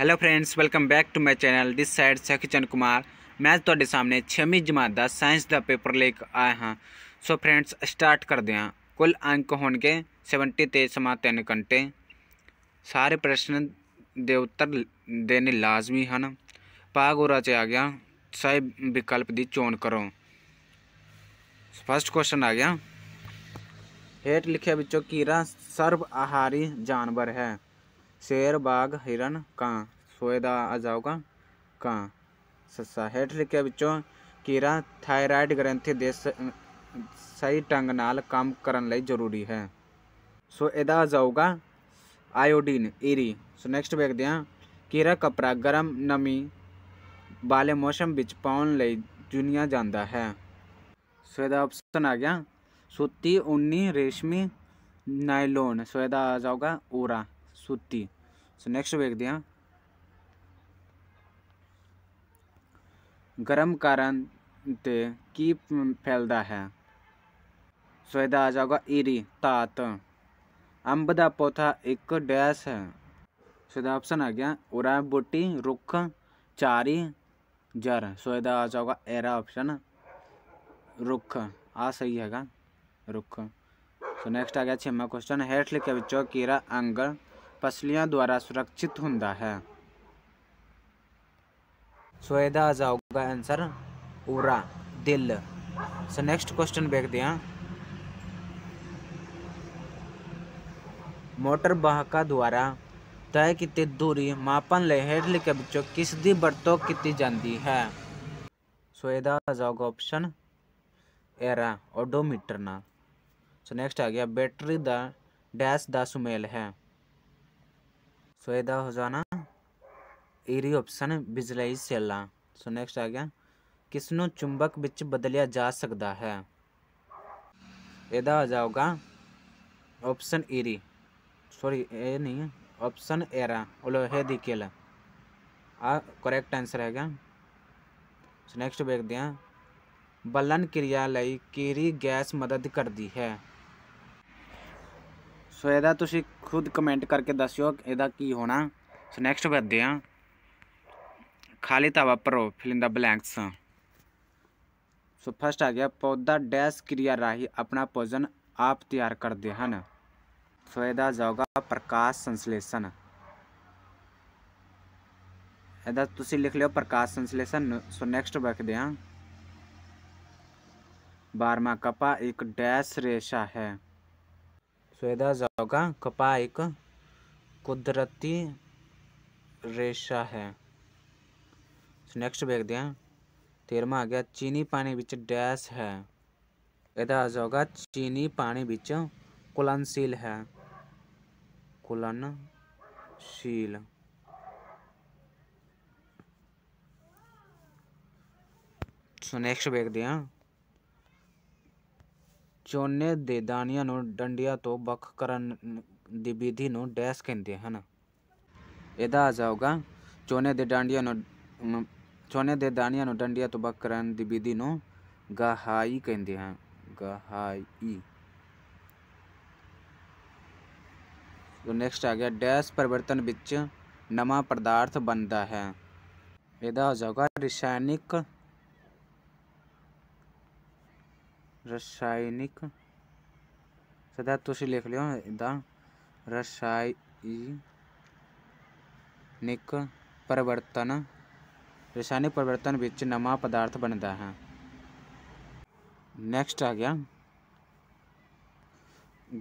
hello friends welcome back to my channel this side Sakhichand Kumar मैं तो सामने छेवीं जमात का सैंस का पेपर लेकर आया हाँ सो फ्रेंड्स स्टार्ट कर दिया कुल अंक हो गए सैवंटी तेज समा तीन घंटे सारे प्रश्न दे उत्तर देने लाजमी हैं पागोरा च आ गया सही विकल्प की चोन करो फस्ट क्वेश्चन आ गया हेठ लिखे बच्चों कीरा सर्व आहारी जानवर है शेर बाग हिरन का सोएदा आ जाओगा का सस्सा हेठ लिखे बच्चों कीड़ा थायराइड ग्रंथि दे अं, सही ढंग नाल काम करने जरूरी है सो यदा आ जाऊगा आयोडीन ईरी सो नैक्सट वेखते हैं कीड़ा कपड़ा गर्म नमी वाले मौसम पाने जुनिया जाता है सो यदा ऑप्शन आ गया सूती उन्नी रेशमी नायलोन सो यदा आ जाऊगा ऊरा सुती सो नेक्स्ट वेख दिया गर्म कारण ते की फैलता है सो ए आ जाओगा ईरी तात अंब का पौधा एक डैश है सो ऑप्शन आ गया उरा बूटी रुख चारी जर सो ए आ जाऊगा एरा ऑप्शन रुख आ सही हैगा रुख सो नेक्स्ट आ गया छेवा क्वेश्चन हेठ लिखे बच्चों कीरा अंग पसलियाँ द्वारा सुरक्षित ਹੁੰਦਾ है सोएदा ਇਹਦਾ ਆ ਜਾਊਗਾ ਆਨਸਰ दिल सो ਸੋ क्वेश्चन ਕੁਐਸਚਨ ਵੇਖਦੇ मोटर वाहका द्वारा तय की दूरी मापन ले हेठ के बच्चों किस दी वरतों की जाती है सो यदा आ जाऊगा ऑप्शन एरा ओडोमीटर ना सो नेक्स्ट आ गया बैटरी द डैश का सुमेल है सो फायदा हो जाना ईरी ऑप्शन विजलाइज सेला सो नैक्सट आ गया किसनों चुंबक बदलिया जा सकता है यदा आ जाऊगा ऑप्शन ईरी सॉरी ए नहीं ऑप्शन एरा ओलो है दी केला करेक्ट आंसर है सो नैक्सट देख बलन क्रिया लई केरी गैस मदद करती है ਸੋ ਇਹਦਾ ਤੁਸੀਂ ਖੁਦ ਕਮੈਂਟ ਕਰਕੇ ਦੱਸਿਓ ਇਹਦਾ ਕੀ ਹੋਣਾ ਸੋ ਨੈਕਸਟ ਵਧਦੇ ਆ ਖਾਲੀ ਤਾਵਾ ਭਰੋ filling the blanks so first ਆ ਗਿਆ ਪੌਦਾ ਡੈਸ਼ ਕਿਰਿਆ ਰਾਹੀ ਆਪਣਾ ਭੋਜਨ ਆਪ ਤਿਆਰ ਕਰਦੇ ਹਨ ਸੋ ਇਹਦਾ ਜਾਊਗਾ ਪ੍ਰਕਾਸ਼ ਸੰਸਲੇਸ਼ਨ ਇਹਦਾ ਤੁਸੀਂ ਲਿਖ ਲਿਓ ਪ੍ਰਕਾਸ਼ ਸੰਸਲੇਸ਼ਨ ਸੋ ਨੈਕਸਟ ਵਖਦੇ ਆ 12ਵਾਂ ਕਪਾ ਇੱਕ ਡੈਸ਼ ਰੇਸ਼ਾ ਹੈ सुविधा जगह कपा एक कुदरती रेशा है नैक्सट वेख दें तेरव आ गया चीनी पानी बिच डैस है यदा आ जाऊगा चीनी पानी बिच कुलनशील है कुलनशील सो नैक्सट वेख दें चोने दे दानिया डंडिया तो बख करन विधि नू डैस कहते हैं है आ जाऊगा चोने दे डांडिया चोने दे दानिया डंडिया तो बख करन विधि नू गहाई कहते हैं गहाई तो नेक्स्ट आ गया डैस परिवर्तन बिच नवा पदार्थ बनता है यदा हो जाऊगा रसायनिक रसायनिक सदा तुम लिख लियो इदा रसायनिक परिवर्तन रसायनिक परिवर्तन बच्चे नवा पदार्थ बनता है नैक्सट आ गया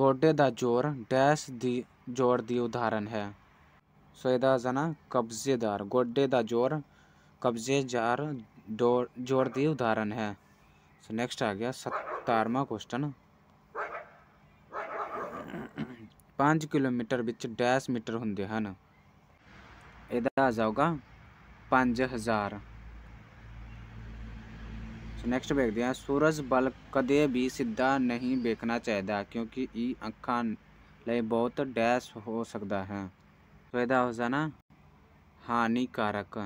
गोडे का जोर डैश दी जोर की उदाहरण है सो यद ना कब्जेदार गोडे का जोर कब्जेदार डो जोर की उदाहरण है सो नैक्सट आ गया सत् ਸਤਾਰਵਾਂ ਕੁਐਸਚਨ 5 ਕਿਲੋਮੀਟਰ ਵਿੱਚ ਡੈਸ਼ ਮੀਟਰ ਹੁੰਦੇ ਹਨ ਇਹਦਾ ਆ ਜਾਊਗਾ 5000 ਸੋ ਨੈਕਸਟ ਵੇਖਦੇ ਹਾਂ ਸੂਰਜ ਬਲ ਕਦੇ ਵੀ ਸਿੱਧਾ ਨਹੀਂ ਵੇਖਣਾ ਚਾਹੀਦਾ ਕਿਉਂਕਿ ਇਹ ਅੱਖਾਂ ਲਈ ਬਹੁਤ ਡੈਸ਼ ਹੋ ਸਕਦਾ ਹੈ ਸੋ ਇਹਦਾ ਹੋ ਜਾਣਾ ਹਾਨੀਕਾਰਕ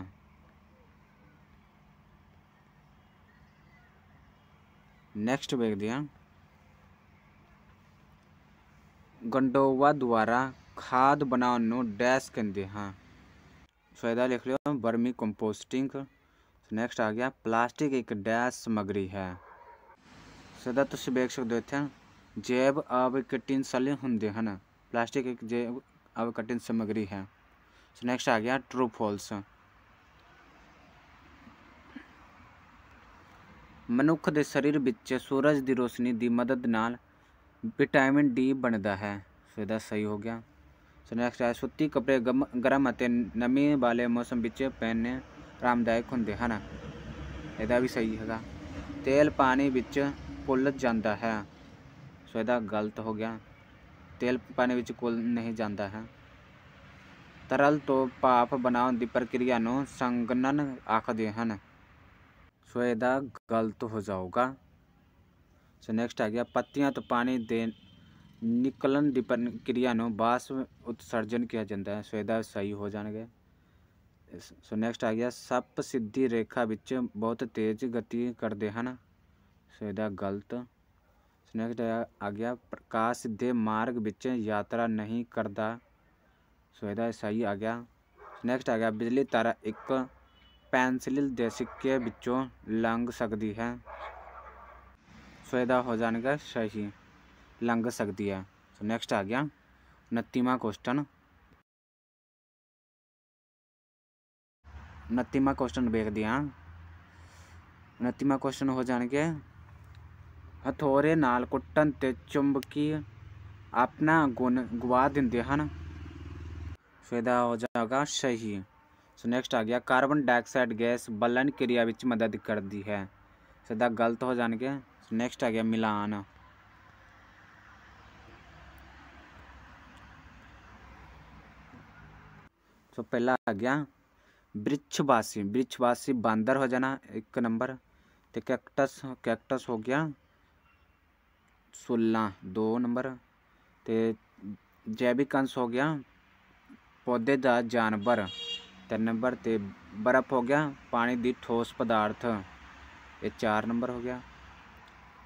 नेक्स्ट देख दिया गंडोवा द्वारा खाद बनाने डैश कहते हाँ फायदा लिख लियो बर्मी कंपोस्टिंग नेक्स्ट आ गया प्लास्टिक एक डैश समग्री है सदा तुम देख सकते हो इतना जैव अविकटिनशील होंगे प्लास्टिक एक जैव अविकटिन समग्री है नेक्स्ट आ गया ट्रू फॉल्स ਮਨੁੱਖ ਦੇ ਸਰੀਰ ਵਿੱਚ ਸੂਰਜ ਦੀ ਰੋਸ਼ਨੀ ਦੀ ਮਦਦ ਨਾਲ ਵਿਟਾਮਿਨ ਡੀ ਬਣਦਾ ਹੈ ਸੋ ਇਹਦਾ ਸਹੀ ਹੋ ਗਿਆ ਸੋ ਨੈਕਸਟ ਹੈ ਸੁੱਤੀ ਕਪੜੇ ਗਰਮ ਅਤੇ ਨਮੀ ਵਾਲੇ ਮੌਸਮ ਵਿੱਚ ਪਹਿਨਣੇ ਆਰਾਮਦਾਇਕ ਹੁੰਦੇ ਹਨ ਇਹਦਾ ਵੀ ਸਹੀ ਹੈਗਾ ਤੇਲ ਪਾਣੀ ਵਿੱਚ ਕੁੱਲ ਜਾਂਦਾ ਹੈ ਸੋ ਇਹਦਾ ਗਲਤ ਹੋ ਗਿਆ ਤੇਲ ਪਾਣੀ ਵਿੱਚ ਕੁੱਲ ਨਹੀਂ ਜਾਂਦਾ ਹੈ ਤਰਲ ਤੋਂ ਭਾਫ ਬਣਾਉਣ ਦੀ ਪ੍ਰਕਿਰਿਆ ਨੂੰ ਸੰਗਨਨ ਆਖਦੇ ਹਨ सोएदा गलत हो जाओगा सो नेक्स्ट आ गया पत्तियां तो पानी दे निकलन की प्रक्रिया बाष्प उत्सर्जन किया जाता है सोएदा सही हो जाएंगे सो नेक्स्ट आ गया सप सिद्धि रेखा बच्चे बहुत तेज गति करते हैं सोएदा गलत सो नेक्स्ट आ गया प्रकाश दे मार्ग बच्चे यात्रा नहीं करता सोएदा सही आ गया नेक्स्ट आ गया बिजली तारा एक पेंसिल दे के बिचों लंघ सकती है सौदा हो जाने का सही लंघ सकती है सो नेक्स्ट आ गया उनतीवा क्वेश्चन उनतीवा क्वेश्चन देख दिया उनतीवा क्वेश्चन हो के हथौरे नाल कुटन ते चुंबकी अपना गुण गुवा देंदे हैं फायदा हो जाएगा सही सो नैक्सट आ गया कार्बन डाइऑक्साइड गैस बलन क्रिया में मदद करती है सीधा गलत हो जाएगा सो नैक्सट आ गया मिलान सो पहला आ गया वृक्षवासी वृक्षवासी बंदर हो जाना एक नंबर तो कैक्टस कैक्टस हो गया सोलह दो नंबर तो जैविक अंश हो गया पौधे का जानवर ਤਿੰਨ ਨੰਬਰ ਤੇ ਬਰਫ਼ ਹੋ ਗਿਆ ਪਾਣੀ ਦੀ ਠੋਸ ਪਦਾਰਥ ਇਹ 4 ਨੰਬਰ ਹੋ ਗਿਆ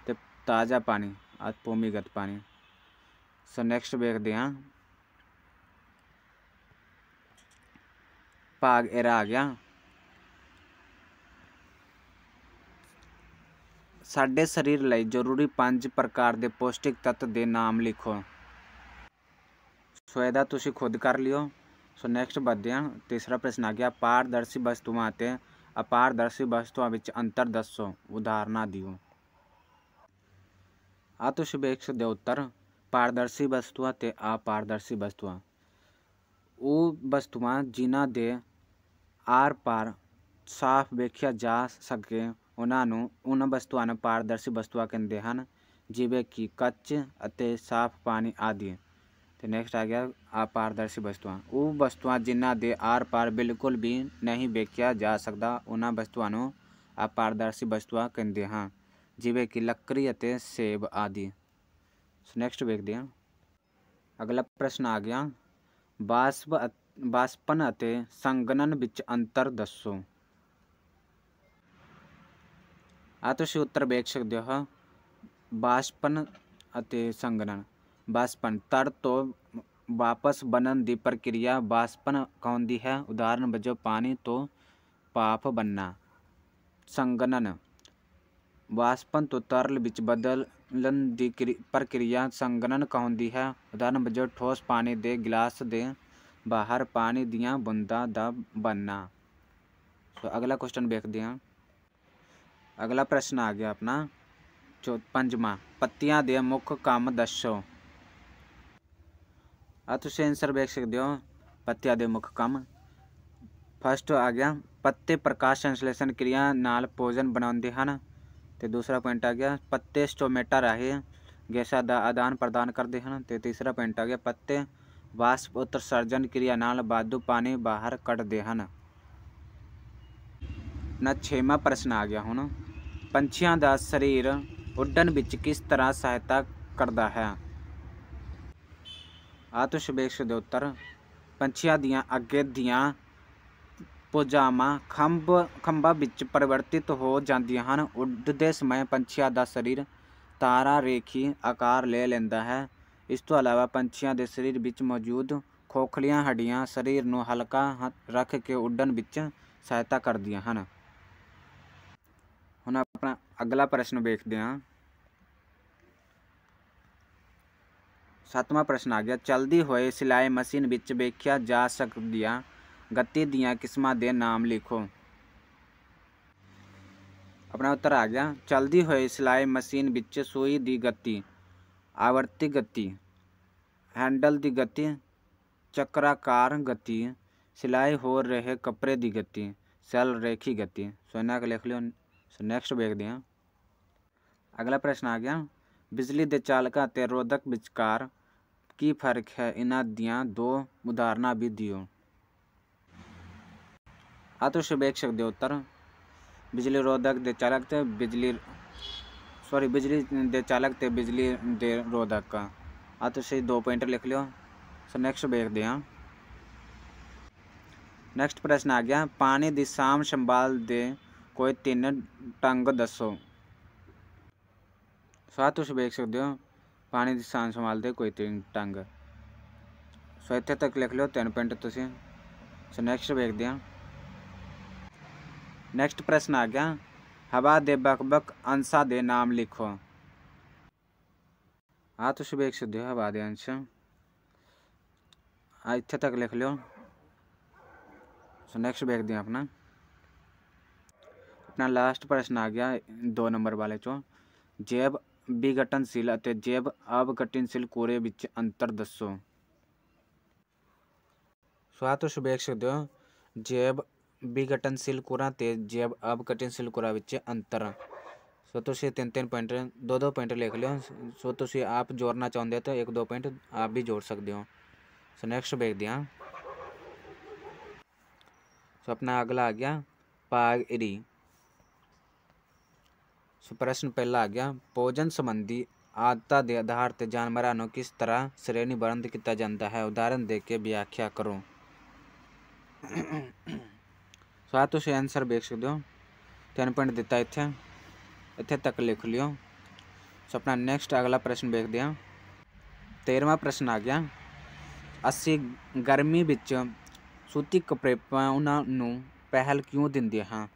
ਤੇ ਤਾਜ਼ਾ ਪਾਣੀ ਆਤ ਭੂਮੀਗਤ ਪਾਣੀ ਸੋ ਨੈਕਸਟ ਵੇਖਦੇ ਹਾਂ ਭਾਗ ਇਹ ਆ ਗਿਆ ਸਾਡੇ ਸਰੀਰ ਲਈ ਜ਼ਰੂਰੀ ਪੰਜ ਪ੍ਰਕਾਰ ਦੇ ਪੌਸ਼ਟਿਕ ਤੱਤ ਦੇ ਨਾਮ ਲਿਖੋ ਸੋ ਇਹਦਾ ਤੁਸੀਂ ਖੁਦ ਕਰ ਲਿਓ सो नेक्स्ट बद्य तीसरा प्रश्न आ गया पारदर्शी वस्तुएं आते अपारदर्शी वस्तुओं विच अंतर दसो उदाहरण दियो ਆ ਤੁਸੀਂ ਵੇਖ ਸਕਦੇ ਹੋ ਉੱਤਰ ਪਾਰਦਰਸ਼ੀ ਵਸਤੂਆਂ ਤੇ ਅਪਾਰਦਰਸ਼ੀ ਵਸਤੂਆਂ ਉਹ ਵਸਤੂਆਂ ਜਿਨ੍ਹਾਂ ਦੇ ਆਰ ਪਾਰ ਸਾਫ਼ ਵੇਖਿਆ ਜਾ ਸਕੇ ਉਹਨਾਂ ਨੂੰ ਉਹਨਾਂ ਵਸਤੂਆਂ ਨੂੰ ਪਾਰਦਰਸ਼ੀ ਵਸਤੂਆਂ ਕਹਿੰਦੇ ਹਨ ਜਿਵੇਂ ਕਿ ਕੱਚ ਅਤੇ ਸਾਫ਼ ਪਾਣੀ ਆਦਿ तो नेक्स्ट आ गया अपारदर्शी वस्तुआ वो वस्तुआ जिन्ना दे आर पार बिल्कुल भी नहीं बेचा जा सकता उन्होंने वस्तुओं अपारदर्शी वस्तुआ कहते हैं जिमें कि लकड़ी ਅਤੇ ਸੇਬ ਆਦਿ ਸੋ ਨੈਕਸਟ ਵੇਖਦੇ ਹਾਂ ਅਗਲਾ ਪ੍ਰਸ਼ਨ ਆ ਗਿਆ ਬਾਸਪ ਬਾਸਪਨ ਅਤੇ ਸੰਗਨਨ ਵਿੱਚ ਅੰਤਰ ਦੱਸੋ ਆ ਤੁਸੀਂ ਉੱਤਰ ਵੇਖ ਸਕਦੇ ਹੋ बाष्पन तर तो वापस बनन की प्रक्रिया बाष्पन कौन दी है उदाहरण वजो पानी तो पाप बनना संगनन बाष्पन तो तरल विच बदलन दी प्रक्रिया संगनन कहती है उदाहरण वजो ठोस पानी दे गिलास दे बाहर पानी दिया बूंदा दा बनना तो अगला क्वेश्चन देखते हैं अगला प्रश्न आ गया अपना चौ पंजा पत्तियां दे मुख्य काम दसो तुसी आंसर देख सकते हो ਪੱਤਿਆਂ ਦੇ ਮੁੱਖ ਕੰਮ ਫਸਟ ਆ ਗਿਆ ਪੱਤੇ ਪ੍ਰਕਾਸ਼ ਸੰਸ਼ਲੇਸ਼ਣ ਕਿਰਿਆ ਨਾਲ ਭੋਜਨ ਬਣਾਉਂਦੇ ਹਨ ਤੇ ਦੂਸਰਾ ਪੁਆਇੰਟ ਆ ਗਿਆ ਪੱਤੇ ਸਟੋਮੇਟਾ ਰਾਹੀਂ ਗੈਸਾਂ ਦਾ ਆਦਾਨ ਪ੍ਰਦਾਨ ਕਰਦੇ ਹਨ ਤੇ ਤੀਸਰਾ ਪੁਆਇੰਟ ਆ ਗਿਆ ਪੱਤੇ ਵਾਸਪ ਉਤਸਰਜਨ ਕਿਰਿਆ ਨਾਲ ਬਾਦੂ ਪਾਣੀ ਬਾਹਰ ਕੱਢਦੇ ਹਨ ਨਾ ਛੇਵਾਂ ਪ੍ਰਸ਼ਨ ਆ ਗਿਆ ਹੁਣ ਪੰਛੀਆਂ ਦਾ ਸਰੀਰ ਉੱਡਣ ਵਿੱਚ ਕਿਸ ਤਰ੍ਹਾਂ ਸਹਾਇਤਾ ਕਰਦਾ ਹੈ ਆਤਿਸ਼ਬਾਜ਼ੀ ਦੇ ਉੱਤਰ ਪੰਛੀਆਂ ਦੀਆਂ ਅੱਗੇ ਦੀਆਂ ਪੋਜਾਮਾ ਖੰਭ ਖੰਭਾਂ ਵਿੱਚ ਪਰਿਵਰਤਿਤ ਹੋ ਜਾਂਦੀਆਂ ਹਨ ਉੱਡਦੇ ਸਮੇਂ ਪੰਛੀਆਂ ਦਾ ਸਰੀਰ ਤਾਰਾ ਰੇਖੀ ਆਕਾਰ ਲੈ ਲੈਂਦਾ ਹੈ ਇਸ ਤੋਂ ਇਲਾਵਾ ਪੰਛੀਆਂ ਦੇ ਸਰੀਰ ਵਿੱਚ ਮੌਜੂਦ ਖੋਖਲੀਆਂ ਹੱਡੀਆਂ ਸਰੀਰ ਨੂੰ ਹਲਕਾ ਰੱਖ ਕੇ ਉੱਡਣ ਵਿੱਚ ਸਹਾਇਤਾ ਕਰਦੀਆਂ ਹਨ ਹੁਣ ਆਪਣਾ ਅਗਲਾ ਪ੍ਰਸ਼ਨ ਵੇਖਦੇ ਹਾਂ सातवा प्रश्न आ गया चलती हुए सिलाई मशीन ਵਿੱਚ जा ਜਾ गति ਗੱਤੀ ਦੀਆਂ ਕਿਸਮਾਂ ਦੇ ਨਾਮ अपना उत्तर आ गया चलती हुई सिलाई मशीन विच सूई की गति आवर्ती गति हैंडल की गति चक्राकार गति सिलाई हो रहे कपड़े की गति सैल रेखी गति सोना का लिख लियो सो नैक्सट देखते हैं अगला प्रश्न आ गया बिजली के चालक रोधक विचकार की फर्क है ਇਹਨਾਂ दिया दो उदाहरण भी दियो ਆ ਤੁਸੀਂ ਵੇਖ उत्तर बिजली रोधक दे चालक ਦੇ बिजली सॉरी बिजली दे चालक ते बिजली दे रोधक का आ तुम दो पॉइंट लिख लियो सो नैक्सट देखते हाँ नैक्सट प्रश्न आ गया पानी की साम संभाल दे कोई तीन ढंग दसो सो आ तुम देख सकते हो पानी की सान संभालते कोई तीन टंग सो इतने तक लिख लो तीन पिंट तुम सो नैक्सट वेखते हैं नैक्सट प्रश्न आ गया हवा के बक बक अंशा दे नाम लिखो आश वेख हो हवा के अंश इतने तक लिख लो सो नैक्सट वेख दें अपना अपना लास्ट प्रश्न आ गया दो नंबर वाले चो जेब विघटनशील जैव अवघटनशील कोरे अंतर दसो स्वात शुभ सकते हो जैव विघटनशील कोर जैव अवघटनशील कोर अंतर सो तुम तीन तीन पॉइंट दो दो पॉइंट लिख लो सो तुम आप जोड़ना चाहते हो तो एक दो पॉइंट आप भी जोड़ सकते हो सो नैक्सट देखते हैं सो अपना अगला आ गया भाग इरी ਸੋ ਪ੍ਰਸ਼ਨ ਪਹਿਲਾ ਆ ਗਿਆ ਭੋਜਨ ਸੰਬੰਧੀ ਆਦਤਾਂ ਦੇ ਆਧਾਰ ਤੇ ਜਾਨਵਰਾਂ ਨੂੰ ਕਿਸ ਤਰ੍ਹਾਂ ਬੰਦ ਕੀਤਾ ਜਾਂਦਾ ਹੈ ਉਦਾਹਰਨ ਦੇ ਕੇ ਵਿਆਖਿਆ ਕਰੋ ਸੋ ਆ ਤੁਸੀਂ ਆਨਸਰ ਵੇਖ ਸਕਦੇ ਹੋ ਤਿੰਨ ਪੁਆਇੰਟ ਦਿੱਤਾ ਇੱਥੇ ਇੱਥੇ ਤੱਕ ਲਿਖ ਲਿਓ ਸੋ ਆਪਣਾ ਨੈਕਸਟ ਅਗਲਾ ਪ੍ਰਸ਼ਨ ਵੇਖਦੇ ਹਾਂ 13ਵਾਂ ਪ੍ਰਸ਼ਨ ਆ ਗਿਆ ਅਸੀਂ ਗਰਮੀ ਵਿੱਚ ਸੂਤੀ ਕਪੜੇ ਪਾਉਣਾ ਨੂੰ ਪਹਿਲ ਕਿਉਂ ਦਿੰਦੇ ਹਾਂ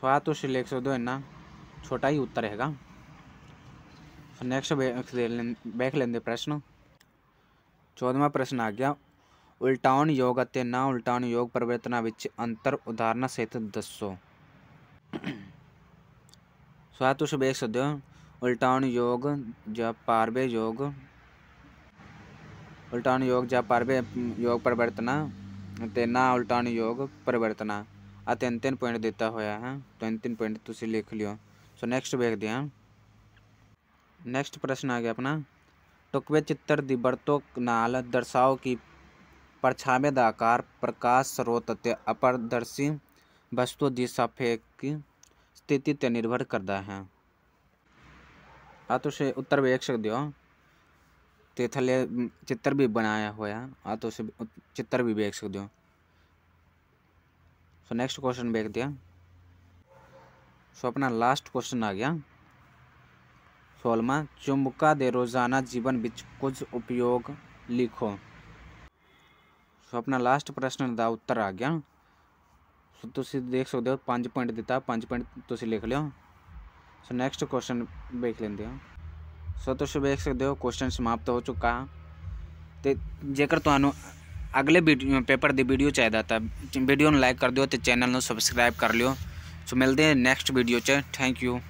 स्वातुष लेख तो लिख सकते छोटा ही उत्तर है नैक्सट बैक्स लेंगे प्रश्न चौदवा प्रश्न आ गया उल्टाउन योग के ना उल्टाउन योग परिवर्तन अंतर उदाहरण सहित दसो सो तुम देख सद हो उल्टाउन योग ज पारवे योग उल्टाउन योग ज पारवे योग परिवर्तना ना उल्टाउन योग परिवर्तना आ तीन तीन पॉइंट दिता हुआ है तीन तीन पॉइंट तुम लिख लियो सो नैक्सट वेखते हैं नैक्सट प्रश्न आ गया अपना चित्र की वरतों नाल दर्शाओ कि का आकार प्रकाश स्रोत अपारदर्शी वस्तु दिशाफेक स्थिति पर निर्भर करता है आ उत्तर वेख सकते हो तो थले चित्र भी बनाया हुआ है आ चित्र भी वेख सकते हो सो नेक्स्ट क्वेश्चन देखते हैं सो अपना लास्ट क्वेश्चन आ गया सोलमा चुंबका दे रोजाना जीवन बिच कुछ उपयोग लिखो सो अपना लास्ट प्रश्न का उत्तर आ गया सो तुम देख सकते हो पांच पॉइंट दिता पाँच पॉइंट तुम लिख लियो सो नैक्सट क्वेश्चन देख लेंगे सो तुम देख सकते हो क्वेश्चन समाप्त हो चुका तो जेकर तो अगले पेपर दे वीडियो चाहिए था तो वीडियो लाइक कर दियो तो चैनल में सबसक्राइब कर लियो सो तो मिलते हैं नैक्सट वीडियो थैंक यू